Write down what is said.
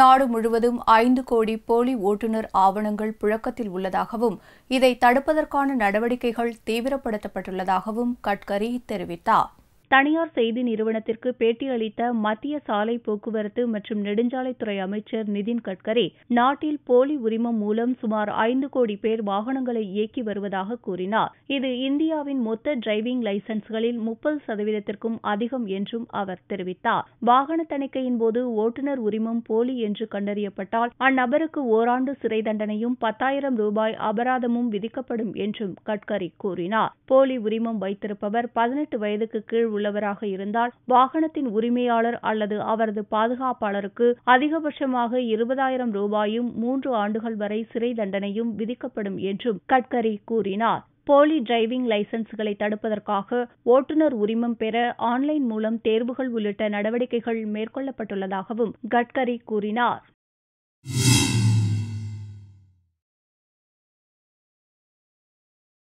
நாடு முழுவதும் ஐந்து கோடி போலி ஓட்டுநர் ஆவணங்கள் புழக்கத்தில் உள்ளதாகவும் இதை தடுப்பதற்கான நடவடிக்கைகள் தீவிரப்படுத்தப்பட்டுள்ளதாகவும் கட்கரி தெரிவித்தார் தனியார் செய்தி நிறுவனத்திற்கு பேட்டியளித்த மத்திய சாலை போக்குவரத்து மற்றும் நெடுஞ்சாலைத்துறை அமைச்சர் நிதின் கட்கரி நாட்டில் போலி உரிமம் மூலம் சுமார் ஐந்து கோடி பேர் வாகனங்களை இயக்கி வருவதாக கூறினார் இது இந்தியாவின் மொத்த டிரைவிங் லைசன்ஸ்களில் முப்பது சதவீதத்திற்கும் அதிகம் என்றும் அவர் தெரிவித்தார் வாகன தணிக்கையின் போது ஓட்டுநர் உரிமம் போலி என்று கண்டறியப்பட்டால் அந்நபருக்கு ஓராண்டு சிறை தண்டனையும் பத்தாயிரம் ரூபாய் அபராதமும் விதிக்கப்படும் என்றும் கட்கரி கூறினார் போலி உரிமம் வைத்திருப்பவர் பதினெட்டு வயதுக்கு கீழ் உள்ளவராக இருந்தால் வாகனத்தின் உரிமையாளர் அல்லது அவரது பாதுகாப்பாளருக்கு அதிகபட்சமாக இருபதாயிரம் ரூபாயும் மூன்று ஆண்டுகள் வரை சிறை தண்டனையும் விதிக்கப்படும் என்றும் கட்கரி கூறினார் போலி டிரைவிங் லைசன்ஸ்களை தடுப்பதற்காக ஓட்டுநர் உரிமம் பெற ஆன்லைன் மூலம் தேர்வுகள் உள்ளிட்ட நடவடிக்கைகள் மேற்கொள்ளப்பட்டுள்ளதாகவும் கட்கரி கூறினார்